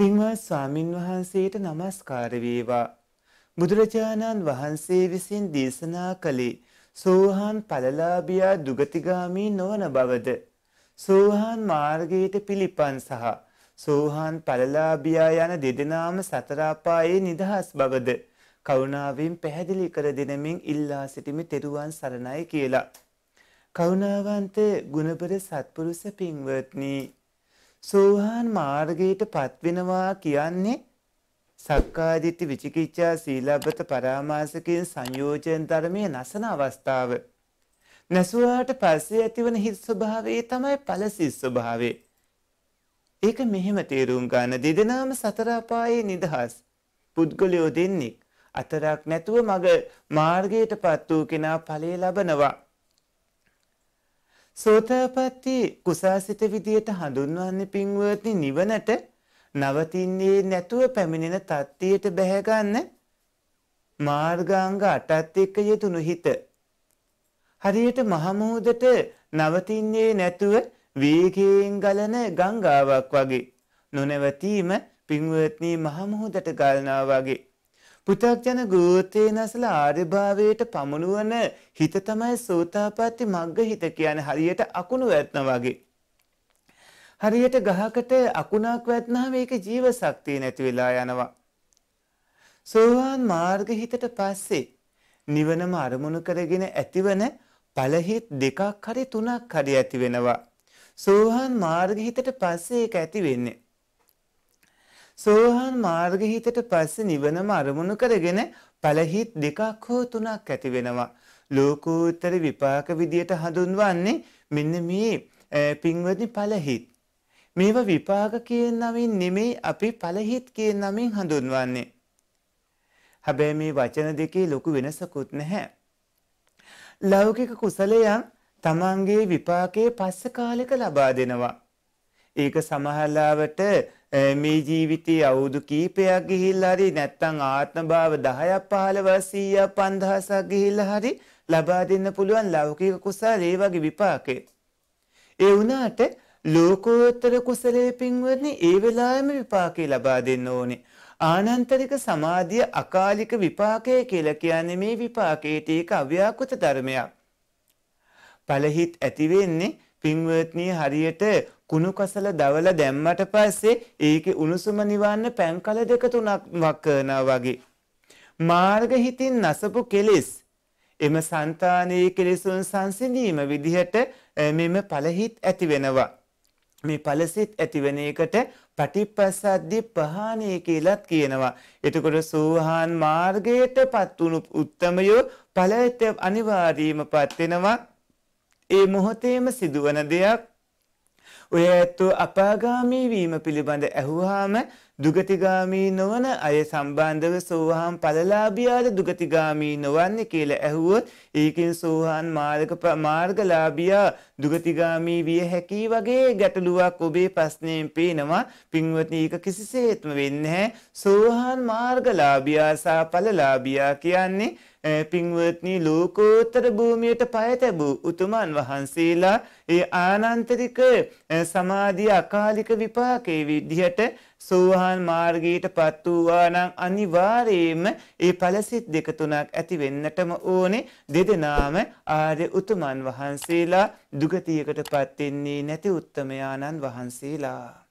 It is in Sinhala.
පින්වත් ස්වාමින් වහන්සේට নমස්කාර වේවා. බුදුරජාණන් වහන්සේ විසින් දේශනා කළේ සෝහාන් ඵලලාභියා දුගතිගාමී නොවන බවද සෝහාන් මාර්ගයට පිළිපන් සහ සෝහාන් ඵලලාභියා යන දෙදෙනාම සතර අපායේ නිදහස් බවද කරුණාවෙන් පැහැදිලි කර දෙනමින් ඉල්ලා සිටිමි තෙරුවන් සරණයි කියලා කරුණාවන්ත ගුණබර සත්පුරුෂ පින්වත්නි සෝහාන් මාර්ගයට පත්වෙනවා කියන්නේ සක්කාදිට්ඨි විචිකිච්ඡා සීලබ්බත පරාමාසකයෙන් සංයෝජන ධර්මයේ නැසන අවස්ථාව. නැසුවාට පස්සේ ඇතිවන හිත් ස්වභාවය තමයි ඵලසිස් ස්වභාවය. ඒක මෙහෙම තේරුම් ගන්න දෙදෙනාම සතර අපායේ නිදහස්. පුද්ගලයෝ දෙන්නේ අතරක් නැතුව මග මාර්ගයටපත් වූ කෙනා ඵලයේ ලබනවා. සෝතාපට්ටි කුසාසිත විදියට හඳුන්වන්නේ පින්වත්නි නිවනට නවතින්නේ නැතුව පැමිණෙන තත්ත්වයට බැහැගන්න මාර්ගාංග 8ත් එක්ක යෙදුණු හිත. හරියට මහමෝදට නවතින්නේ නැතුව වේගයෙන් ගලන ගංගාවක් වගේ නොනවතීම පින්වත්නි මහමෝදට ගලනවා වගේ පුතග්ජන ගෝතේනසල ආර්යභාවයට පමුණුවන හිත තමයි සෝතාපට්ටි මග්ග හිත කියන්නේ හරියට අකුණු වැටෙනා වගේ. හරියට ගහකට අකුණක් වැටුනහම ඒක ජීව ශක්තිය නැති වෙලා යනවා. සෝවාන් මාර්ග හිතට පස්සේ නිවනම අරමුණු කරගෙන ඇතිවන පළහිත දෙකක් හරි තුනක් හරි ඇති වෙනවා. සෝහන් මාර්ග හිතට පස්සේ ඒක ඇති වෙන්නේ. සෝහන් මාර්ග හිතට පස්සේ නිවනම අරමුණු කරගෙන පළහිත් දෙකක් හෝ තුනක් ඇති වෙනවා. ලෝකෝත්තර විපාක විදියට හඳුන්වන්නේ මෙන්න මේ පින්වත්නි පළහිත්. මේවා විපාක කියන නමින් නෙමෙයි අපි පළහිත් කියන නමින් හඳුන්වන්නේ. හැබැයි මේ වචන දෙකේ ලොකු වෙනසකුත් නැහැ. ලෞකික කුසලයන් තමන්ගේ විපාකයේ පස්ස කාලෙක ලබා දෙනවා. ඒක සමහරලාවට මේ ජීවිතයේ අවුරුදු කීපයක් ගිහිල්ලා හරි නැත්නම් ආත්ම භාව 10ක් 15ක් 100ක් 5000ක් ගිහිල්ලා හරි ලබා දෙන්න පුළුවන් ලෞකික කුසල ඒ වගේ විපාකේ. ඒ වුණාට ලෝකෝත්තර කුසලයේ පින්වත්නි ඒ වෙලාවෙම විපාකේ ලබා දෙන්න ඕනේ. ආනන්තරික සමාධිය අකාලික විපාකය කියලා කියන්නේ මේ විපාකයට ඒක අව්‍යාකෘත ධර්මයක්. ඵලහිත් ඇති වෙන්නේ පින්වත්නි හරියට කුණු කසල දවල දැම්මට පස්සේ ඒකේ උණුසුම නිවන්න පැන්කල දෙක තුනක් වක්කනා වගේ. මාර්ග හිතින් නසපු කෙලෙස් එම సంతානයේ කෙලෙසුන් සංසිඳීම විදිහට මෙම ඵලහිත් ඇති වෙනවා. මේ ඵලසිත ඇතිවෙන එකට පටිපස්සද්දි පහානේ කියලාත් කියනවා. එතකොට සෝහාන් මාර්ගයටපත් වුණු උත්තමයෝ ඵලයට අනිවාර්යයෙන්මපත් වෙනවා. ඒ මොහොතේම සිදුවන දෙයක් ඔය ඇත්තෝ අපාගාමී වීම පිළිබඳ ඇහුවාම දුගතිගාමී නොවන අය සම්බන්ධව සෝහාන් පලලාභියාද දුගතිගාමී නොවන්නේ කියලා ඇහුවොත් ඒකෙන් සෝහාන් මාර්ග මාර්ගලාභියා දුගතිගාමී විය හැකි වගේ ගැටලුවක් ඔබේ ප්‍රශ්නයෙන් පේනවා පින්වත්නි ඒක කිසිසේත්ම වෙන්නේ නැහැ සෝහාන් මාර්ගලාභියා සහ පලලාභියා කියන්නේ පින්වත්නි ලෝකෝත්තර භූමියට පය තැබූ උතුමන් වහන්සේලා ඒ ආනන්තරික සමාධිය අකාලික විපාකේ විදිහට සෝහාන් සෝවාන් මාර්ගයට පත් වූවා නම් අනිවාර්යයෙන්ම ඒ ඵලසිත දෙක තුනක් ඇති වෙන්නටම ඕනේ දෙදෙනාම ආර්ය උතුමන් වහන්සේලා දුගතියකටපත් වෙන්නේ නැති උත්තමයාණන් වහන්සේලා